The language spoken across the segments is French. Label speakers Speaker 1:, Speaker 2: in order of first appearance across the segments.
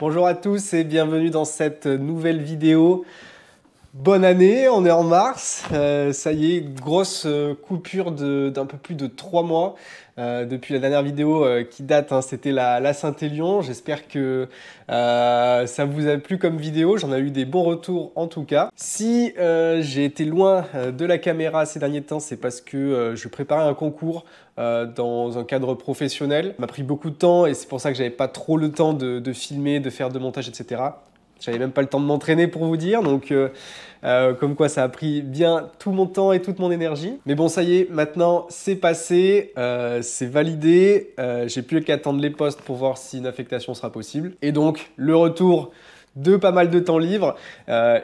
Speaker 1: Bonjour à tous et bienvenue dans cette nouvelle vidéo. Bonne année, on est en mars. Euh, ça y est, grosse euh, coupure d'un peu plus de trois mois euh, depuis la dernière vidéo qui date. Hein. C'était la, Saint-Élion. J'espère que ça vous a plu comme vidéo. J'en ai eu des bons retours en tout cas. Si j'ai été loin de la caméra ces derniers temps, c'est parce que je préparais un concours dans un cadre professionnel. m'a pris beaucoup de temps et c'est pour ça que j'avais pas trop le temps de filmer, de faire de montage, etc. J'avais même pas le temps de m'entraîner pour vous dire, donc euh, euh, comme quoi ça a pris bien tout mon temps et toute mon énergie. Mais bon, ça y est, maintenant c'est passé, euh, c'est validé. J'ai plus qu'à attendre les postes pour voir si une affectation sera possible. Et donc le retour de pas mal de temps libre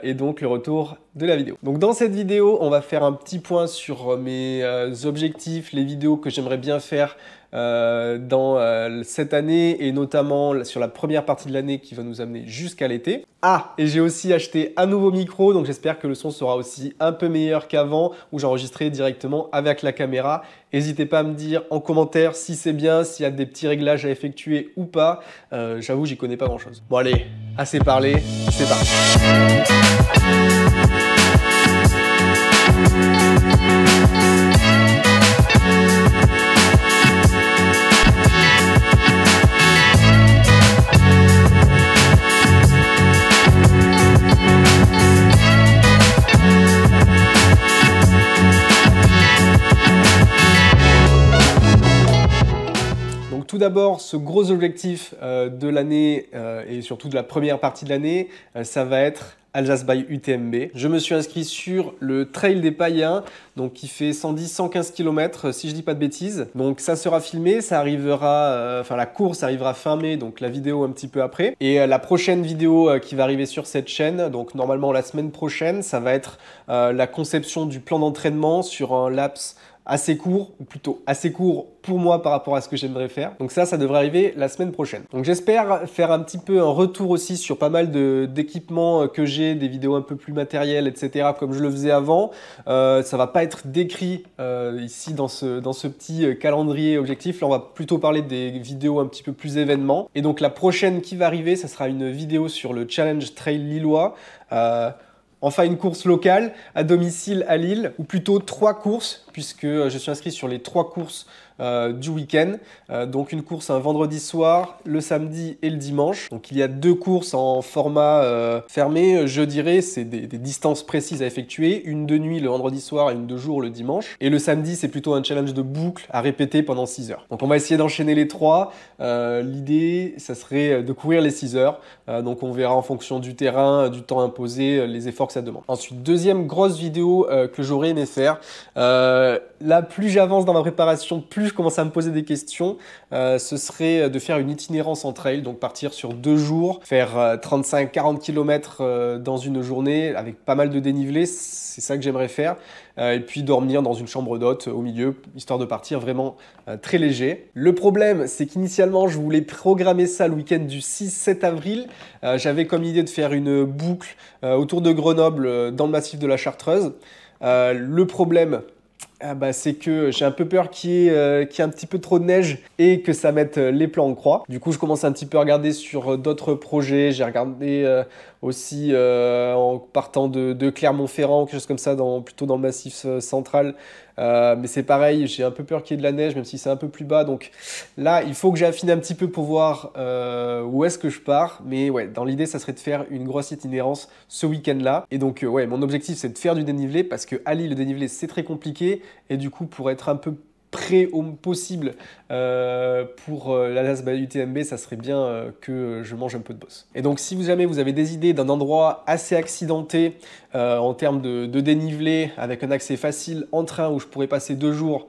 Speaker 1: et donc le retour de la vidéo. Donc dans cette vidéo, on va faire un petit point sur euh, mes euh, objectifs, les vidéos que j'aimerais bien faire euh, dans cette année et notamment sur la première partie de l'année qui va nous amener jusqu'à l'été. Ah, et j'ai aussi acheté un nouveau micro, donc j'espère que le son sera aussi un peu meilleur qu'avant où j'enregistrais directement avec la caméra. N'hésitez pas à me dire en commentaire si c'est bien, s'il y a des petits réglages à effectuer ou pas. J'avoue, j'y connais pas grand-chose. Bon allez, assez parlé, c'est parti. Tout d'abord, ce gros objectif euh, de l'année euh, et surtout de la première partie de l'année, euh, ça va être Alsace by UTMB. Je me suis inscrit sur le Trail des Païens, donc qui fait 110-115 km, si je dis pas de bêtises. Donc ça sera filmé, ça arrivera, enfin la course arrivera fin mai, donc la vidéo un petit peu après. Et la prochaine vidéo qui va arriver sur cette chaîne, donc normalement la semaine prochaine, ça va être la conception du plan d'entraînement sur un laps assez court, ou plutôt assez court pour moi par rapport à ce que j'aimerais faire. Donc ça, ça devrait arriver la semaine prochaine. Donc j'espère faire un petit peu un retour aussi sur pas mal d'équipements que j'ai, des vidéos un peu plus matérielles, etc. comme je le faisais avant. Euh, ça va pas être décrit euh, ici dans ce, dans ce petit euh, calendrier objectif. Là, on va plutôt parler des vidéos un petit peu plus événements. Et donc la prochaine qui va arriver, ça sera une vidéo sur le challenge trail lillois. Euh, Enfin, une course locale à domicile à Lille, ou plutôt trois courses, puisque euh, je suis inscrit sur les trois courses euh, du week-end. Euh, donc une course un vendredi soir, le samedi et le dimanche. Donc il y a deux courses en format euh, fermé, je dirais, c'est des, des, distances précises à effectuer. Une de nuit le vendredi soir et une de jour le dimanche. Et le samedi, c'est plutôt un challenge de boucle à répéter pendant 6 heures. Donc on va essayer d'enchaîner les trois. L'idée, ça serait de courir les 6 heures. donc on verra en fonction du terrain, du temps imposé, les efforts que ça demande. Ensuite, deuxième grosse vidéo que j'aurais aimé faire. là, plus j'avance dans ma préparation, plus je commence à me poser des questions, euh, ce serait de faire une itinérance en trail, donc partir sur deux jours, faire 35-40 euh, km euh, dans une journée avec pas mal de dénivelé, c'est ça que j'aimerais faire, et puis dormir dans une chambre d'hôte au milieu, histoire de partir vraiment très léger. Le problème, c'est qu'initialement, je voulais programmer ça le week-end du 6-7 avril. J'avais comme idée de faire une boucle autour de Grenoble dans le massif de la Chartreuse. le problème, ah bah, c'est que j'ai un peu peur euh, qu'il y, ait un petit peu trop de neige et que ça mette euh, les plans en croix. Du coup, je commence un petit peu à regarder sur euh, d'autres projets. J'ai regardé aussi en partant de, Clermont-Ferrand, quelque chose comme ça, plutôt dans le massif central. Euh, mais c'est pareil, j'ai un peu peur qu'il y ait de la neige, même si c'est un peu plus bas. Donc là, il faut que j'affine un petit peu pour voir euh, où est-ce que je pars. Mais ouais, dans l'idée, ça serait de faire une grosse itinérance ce week-end-là. Et donc, euh, ouais, mon objectif, c'est de faire du dénivelé parce que à le dénivelé, c'est très compliqué. Et du coup, pour être un peu Pré au possible euh, pour euh, l'Alas UTMB, ça serait bien euh, que je mange un peu de boss. Et donc si vous jamais vous avez des idées d'un endroit assez accidenté euh, en termes de, dénivelé, avec un accès facile en train où je pourrais passer deux jours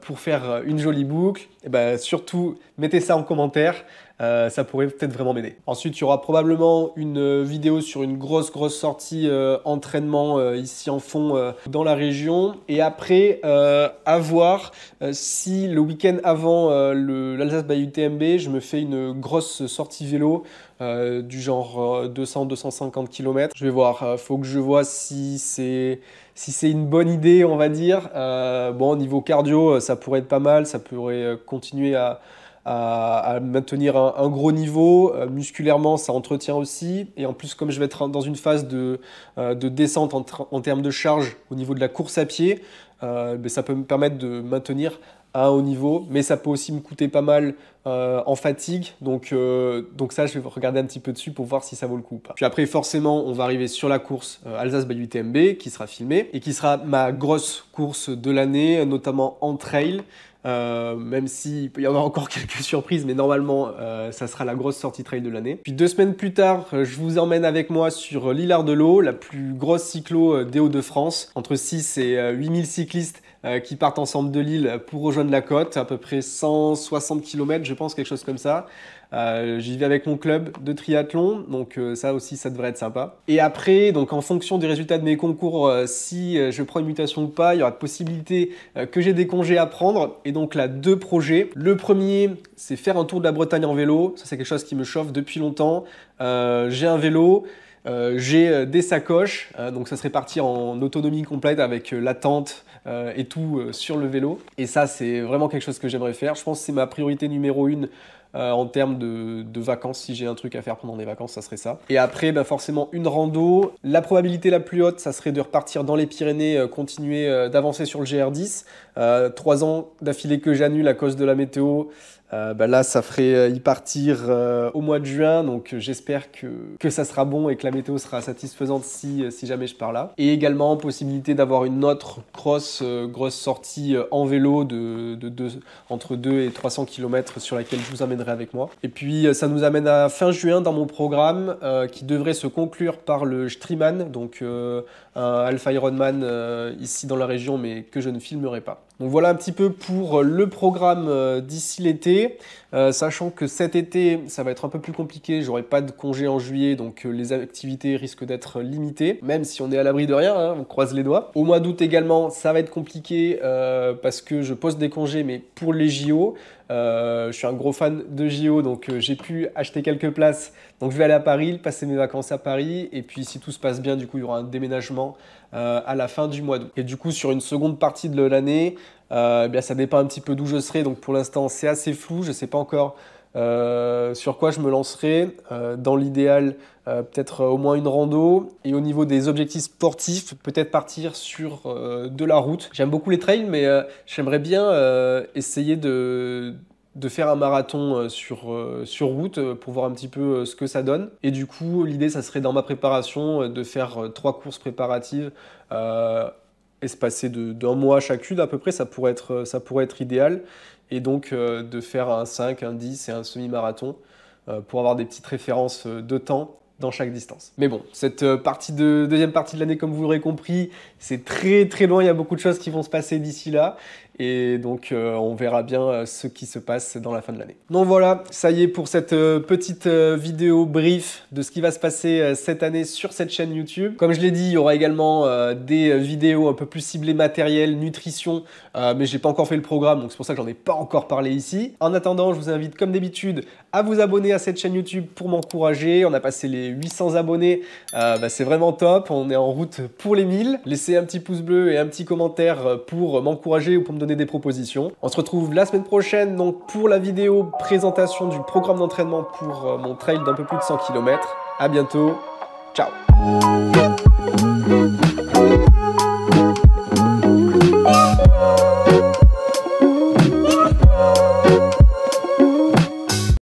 Speaker 1: pour faire une jolie boucle, et eh ben, surtout mettez ça en commentaire. Euh, ça pourrait peut-être vraiment m'aider. Ensuite, il y aura probablement une euh, vidéo sur une grosse, grosse sortie euh, entraînement ici en fond dans la région. Et après, à voir si le week-end avant l'Alsace by UTMB, je me fais une grosse sortie vélo. du genre 200-250 km. Je vais voir, faut que je vois si c'est si c'est une bonne idée, on va dire. bon, au niveau cardio, ça pourrait être pas mal, ça pourrait continuer à, à, maintenir un, gros niveau. Euh, musculairement, ça entretient aussi. Et en plus, comme je vais être dans une phase de, euh, descente en, termes de charge au niveau de la course à pied, euh, ben, ça peut me permettre de maintenir à un haut niveau, mais ça peut aussi me coûter pas mal en fatigue. Donc, donc ça, je vais regarder un petit peu dessus pour voir si ça vaut le coup ou pas. Puis après, forcément, on va arriver sur la course Alsace by TMB qui sera filmée et qui sera ma grosse course de l'année, notamment en trail. Euh, même si il y en avoir encore quelques surprises, mais normalement, euh, ça sera la grosse sortie trail de l'année. Puis deux semaines plus tard, euh, je vous emmène avec moi sur l'Île de l'eau, la plus grosse cyclo des Hauts-de-France. Entre 6 et 8000 cyclistes euh, qui partent ensemble de Lille pour rejoindre la côte, à peu près 160 km, je pense, quelque chose comme ça. Euh, j'y vais avec mon club de triathlon, donc euh, ça aussi, ça devrait être sympa. Et après, donc en fonction des résultats de mes concours, si je prends une mutation ou pas, il y aura de possibilités que j'ai des congés à prendre. Et donc là, deux projets. Le premier, c'est faire un tour de la Bretagne en vélo. Ça, c'est quelque chose qui me chauffe depuis longtemps. j'ai un vélo. j'ai des sacoches, donc ça serait partir en autonomie complète avec la tente, euh, et tout euh, sur le vélo. Et ça, c'est vraiment quelque chose que j'aimerais faire. Je pense que c'est ma priorité numéro une euh, en termes de, vacances, si j'ai un truc à faire pendant des vacances, ça serait ça. Et après, bah, forcément, une rando. La probabilité la plus haute, ça serait de repartir dans les Pyrénées, euh, continuer euh, d'avancer sur le GR10. trois ans d'affilée que j'annule à cause de la météo. Bah, là, ça ferait y partir au mois de juin, donc j'espère que, que ça sera bon et que la météo sera satisfaisante si, si jamais je pars là. Et également, possibilité d'avoir une autre grosse, grosse sortie en vélo de, de, entre 2 et 300 km sur laquelle je vous amènerai avec moi. Et puis euh, ça nous amène à fin juin dans mon programme euh, qui devrait se conclure par le streamman donc euh, un Alpha Ironman man ici dans la région mais que je ne filmerai pas. Donc voilà un petit peu pour euh, le programme euh, d'ici l'été, euh, sachant que cet été ça va être un peu plus compliqué, j'aurai pas de congés en juillet, donc les activités risquent d'être limitées, même si on est à l'abri de rien, hein, on croise les doigts. Au mois d'août également ça va être compliqué parce que je poste des congés mais pour les JO. je suis un gros fan de JO, donc j'ai pu acheter quelques places donc je vais aller à Paris, passer mes vacances à Paris, et puis si tout se passe bien, du coup, il y aura un déménagement euh, à la fin du mois d'août. Et du coup, sur une seconde partie de l'année, euh, eh bien, ça dépend un petit peu d'où je serai. Donc pour l'instant, c'est assez flou, je ne sais pas encore euh, sur quoi je me lancerai. dans l'idéal, peut-être au moins une rando. Et au niveau des objectifs sportifs, peut-être partir sur de la route. J'aime beaucoup les trails, mais j'aimerais bien essayer de de faire un marathon euh, sur, euh, sur route euh, pour voir un petit peu ce que ça donne. Et du coup, l'idée, ça serait dans ma préparation de faire trois courses préparatives euh, espacées d'un mois chacune à peu près. Ça pourrait être, ça pourrait être idéal. Et donc de faire un 5, un 10 et un semi-marathon pour avoir des petites références de temps dans chaque distance. Mais bon, cette partie de, deuxième partie de l'année, comme vous l'aurez compris, c'est très très loin, il y a beaucoup de choses qui vont se passer d'ici là. Et donc, euh, on verra bien euh, ce qui se passe dans la fin de l'année. Donc voilà, ça y est pour cette euh, petite vidéo brief de ce qui va se passer cette année sur cette chaîne YouTube. Comme je l'ai dit, il y aura également des vidéos un peu plus ciblées matériel, nutrition, mais mais j'ai pas encore fait le programme, donc c'est pour ça que j'en ai pas encore parlé ici. En attendant, je vous invite comme d'habitude à vous abonner à cette chaîne YouTube pour m'encourager. On a passé les 800 abonnés, bah, c'est vraiment top. On est en route pour les 1000. Laissez un petit pouce bleu et un petit commentaire pour m'encourager ou pour me donner des propositions. On se retrouve la semaine prochaine donc pour la vidéo présentation du programme d'entraînement pour euh, mon trail d'un peu plus de 100 km. À bientôt, ciao